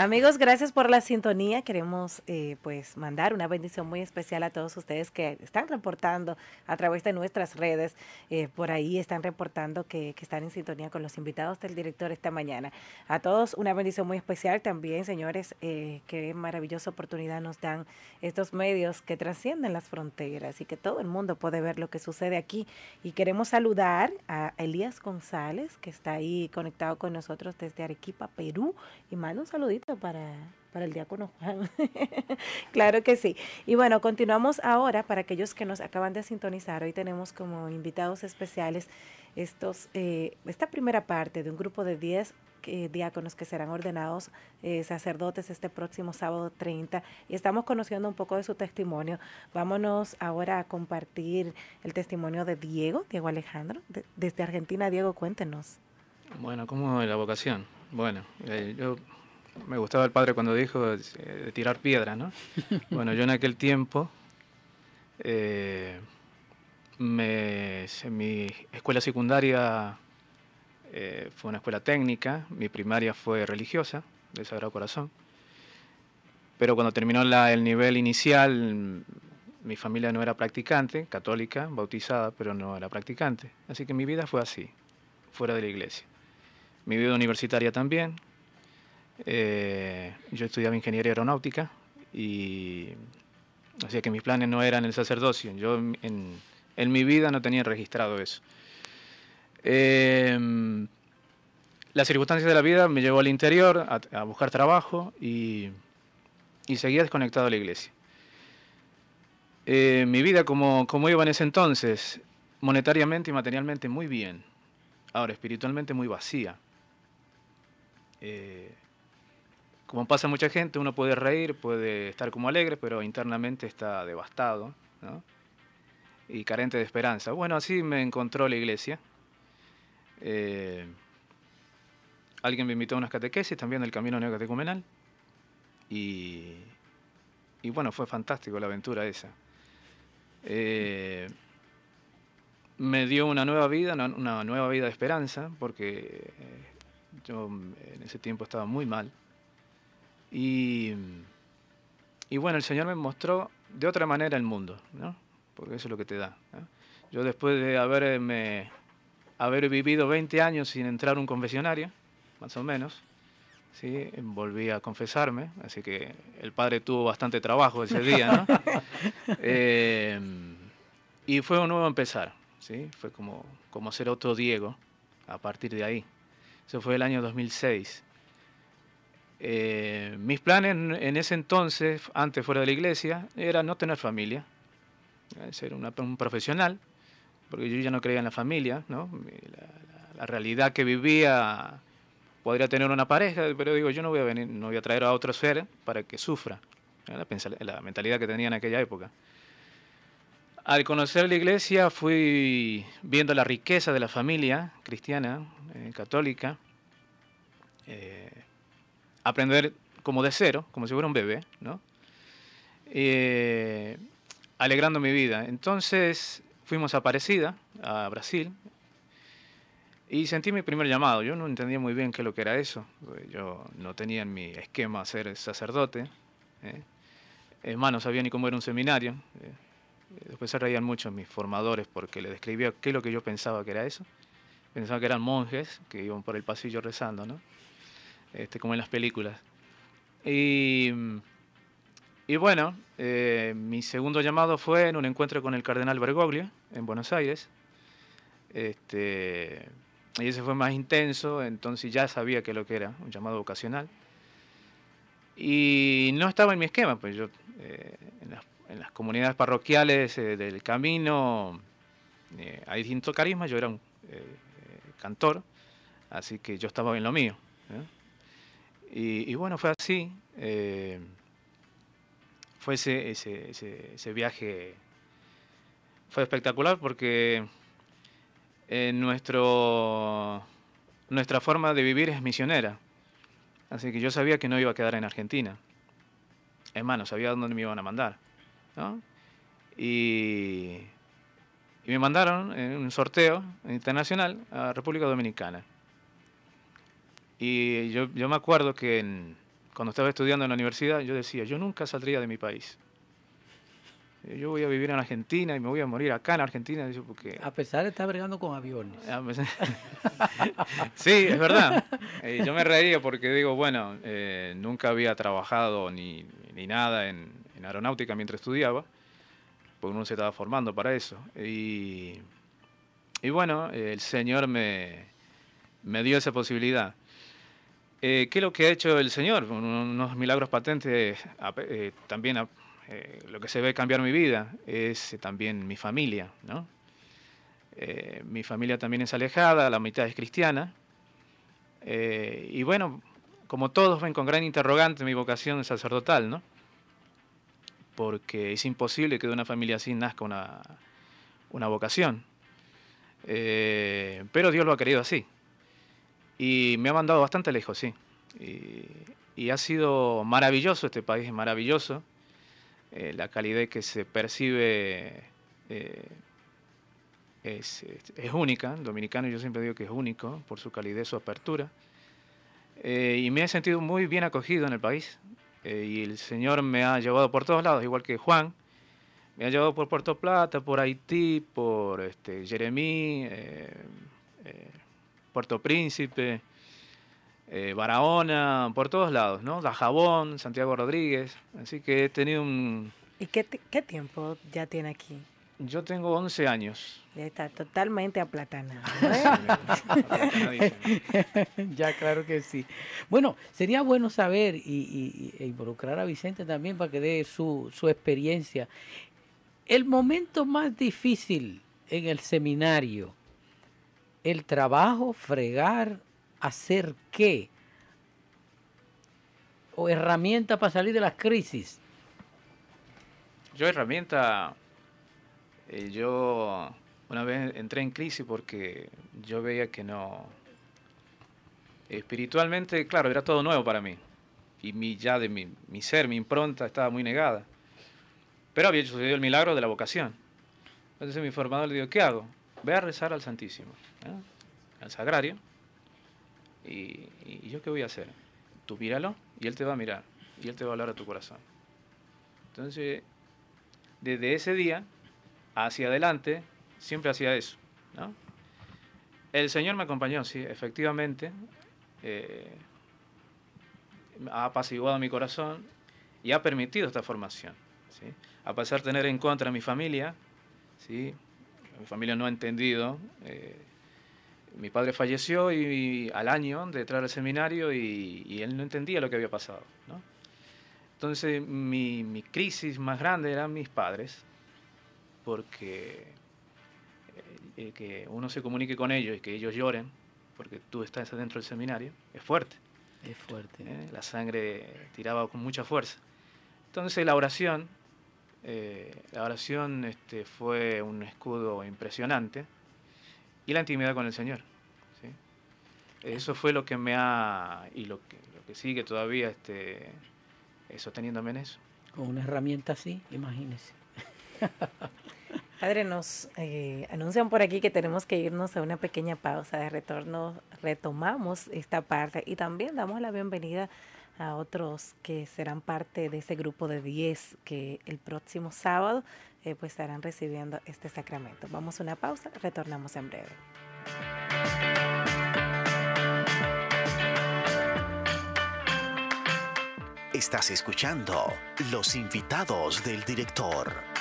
Amigos, gracias por la sintonía. Queremos eh, pues mandar una bendición muy especial a todos ustedes que están reportando a través de nuestras redes. Eh, por ahí están reportando que, están en sintonía con los invitados del director esta mañana. A todos una bendición muy especial también, señores. Eh, qué maravillosa oportunidad nos dan estos medios que trascienden las fronteras y que todo el mundo puede ver lo que sucede aquí. Y queremos saludar a Elías González, que está ahí conectado con nosotros desde Arequipa, Perú. Y manda un saludito para, para el diácono claro que sí. Y bueno, continuamos ahora para aquellos que nos acaban de sintonizar. Hoy tenemos como invitados especiales estos, eh, esta primera parte de un grupo de 10 eh, diáconos que serán ordenados eh, sacerdotes este próximo sábado 30 y estamos conociendo un poco de su testimonio. Vámonos ahora a compartir el testimonio de Diego, Diego Alejandro, desde Argentina. Diego, cuéntenos. Bueno, ¿cómo la vocación? Bueno, yo me gustaba el padre cuando dijo eh, de tirar piedra, ¿no? Bueno, yo en aquel tiempo, eh, mi escuela secundaria eh, fue una escuela técnica, mi primaria fue religiosa, de Sagrado Corazón, pero cuando terminó el nivel inicial, mi familia no era practicante, católica, bautizada, pero no era practicante, así que mi vida fue así, fuera de la iglesia. Mi vida universitaria también, eh, yo estudiaba ingeniería aeronáutica y así que mis planes no eran el sacerdocio. Yo en, mi vida no tenía registrado eso. Em, las circunstancias de la vida me llevó al interior a, buscar trabajo y, seguía desconectado de la iglesia. Eh, mi vida, como, como iba en ese entonces, monetariamente y materialmente muy bien, ahora espiritualmente muy vacía. Eh, como pasa mucha gente, uno puede reír, puede estar como alegre, pero internamente está devastado y carente de esperanza. Bueno, así me encontró la iglesia. Eh, alguien me invitó a unas catequesis también del camino neocatecumenal. Y, y bueno, fue fantástico la aventura esa. Eh, me dio una nueva vida, una nueva vida de esperanza, porque eh, yo en ese tiempo estaba muy mal y, y bueno, el Señor me mostró de otra manera el mundo, ¿no? Porque eso es lo que te da. Yo después de haberme, haber vivido 20 años sin entrar a un confesionario, más o menos, ¿sí? volví a confesarme, así que el padre tuvo bastante trabajo ese día, ¿no? Eh, y fue un nuevo empezar, ¿sí? Fue como, como ser otro Diego a partir de ahí. Eso fue el año 2006. Eh, mis planes en ese entonces, antes fuera de la iglesia, era no tener familia, eh, ser una, un profesional, porque yo ya no creía en la familia, ¿no? La, realidad que vivía podría tener una pareja, pero digo, yo no voy a venir, no voy a traer a otro ser para que sufra, la, la mentalidad que tenía en aquella época. Al conocer la iglesia fui viendo la riqueza de la familia cristiana, eh, católica, eh, aprender como de cero, como si fuera un bebé, ¿no? Eh, alegrando mi vida. Entonces fuimos a Parecida, a Brasil, y sentí mi primer llamado. Yo no entendía muy bien qué lo que era eso. Yo no tenía en mi esquema ser sacerdote. ¿eh? no sabía ni cómo era un seminario. ¿eh? Después se reían mucho mis formadores porque les describía qué es lo que yo pensaba que era eso. Pensaba que eran monjes que iban por el pasillo rezando, ¿no? Este, como en las películas. Y, y bueno, eh, mi segundo llamado fue en un encuentro con el cardenal Bergoglio en Buenos Aires. Este, y ese fue más intenso, entonces ya sabía que lo que era, un llamado vocacional. Y no estaba en mi esquema, pues yo eh, en, las, comunidades parroquiales eh, del camino hay distintos carisma, yo era un cantor, así que yo estaba en lo mío. Y, bueno, fue así. Eh, fue ese, viaje, fue espectacular porque eh, nuestro, nuestra forma de vivir es misionera. Así que yo sabía que no iba a quedar en Argentina. Es más, no sabía dónde me iban a mandar. Y, y me mandaron en un sorteo internacional a República Dominicana. Y yo, yo me acuerdo que cuando estaba estudiando en la universidad, yo decía, yo nunca saldría de mi país. Eh, yo voy a vivir en Argentina y me voy a morir acá en Argentina. Porque... A pesar de estar bregando con aviones. Ah, pues, sí, es verdad. Eh, yo me reía porque digo, bueno, eh, nunca había trabajado ni, nada en, aeronáutica mientras estudiaba, porque uno se estaba formando para eso. Y, bueno, el Señor me, me dio esa posibilidad. Eh, ¿Qué es lo que ha hecho el Señor? Unos milagros patentes, eh, también eh, lo que se ve cambiar mi vida es también mi familia, ¿no? mi familia también es alejada, la mitad es cristiana. y bueno, como todos ven con gran interrogante mi vocación sacerdotal, ¿no? Porque es imposible que de una familia así nazca una, una vocación. pero Dios lo ha querido así. Y me ha mandado bastante lejos, sí. Y, ha sido maravilloso, este país es maravilloso. Eh, la calidez que se percibe eh, es, única. El dominicano yo siempre digo que es único por su calidez, su apertura. Eh, y me he sentido muy bien acogido en el país. y el Señor me ha llevado por todos lados, igual que Juan. Me ha llevado por Puerto Plata, por Haití, por este, Jeremí, Puerto Príncipe, eh, Barahona, por todos lados, ¿no? La Jabón, Santiago Rodríguez. Así que he tenido un... ¿Y qué, tiempo ya tiene aquí? Yo tengo 11 años. Ya está totalmente aplatanado. ¿eh? ya, claro que sí. Bueno, sería bueno saber y, involucrar a Vicente también para que dé su experiencia. El momento más difícil en el seminario, el trabajo, fregar, hacer qué, o herramienta para salir de las crisis. Yo herramienta, eh, yo una vez entré en crisis porque yo veía que no, espiritualmente, claro, era todo nuevo para mí. Y mi, ya de mi, mi ser, mi impronta estaba muy negada. Pero había sucedido el milagro de la vocación. Entonces mi formador le dijo, ¿qué hago? ve a rezar al Santísimo, ¿eh? al Sagrario, y, yo qué voy a hacer. Tú míralo y él te va a mirar, y él te va a hablar a tu corazón. Entonces, desde ese día hacia adelante, siempre hacía eso. El Señor me acompañó, sí, efectivamente. Eh, ha apaciguado mi corazón y ha permitido esta formación. A pesar tener en contra a mi familia, ¿sí? mi familia no ha entendido. Eh, mi padre falleció y, al año de entrar al seminario y, él no entendía lo que había pasado. Entonces mi, crisis más grande eran mis padres, porque eh, eh, que uno se comunique con ellos y que ellos lloren, porque tú estás dentro del seminario, es fuerte. Es fuerte. Eh, la sangre tiraba con mucha fuerza. Entonces la oración eh, la oración este, fue un escudo impresionante y la intimidad con el Señor. Eso fue lo que me ha, y lo que, que sigue todavía este, eh, sosteniéndome en eso. Con una herramienta así, imagínese. Padre, nos eh, anuncian por aquí que tenemos que irnos a una pequeña pausa de retorno. Retomamos esta parte y también damos la bienvenida a a otros que serán parte de ese grupo de 10 que el próximo sábado eh, pues estarán recibiendo este sacramento. Vamos a una pausa, retornamos en breve. Estás escuchando Los invitados del director.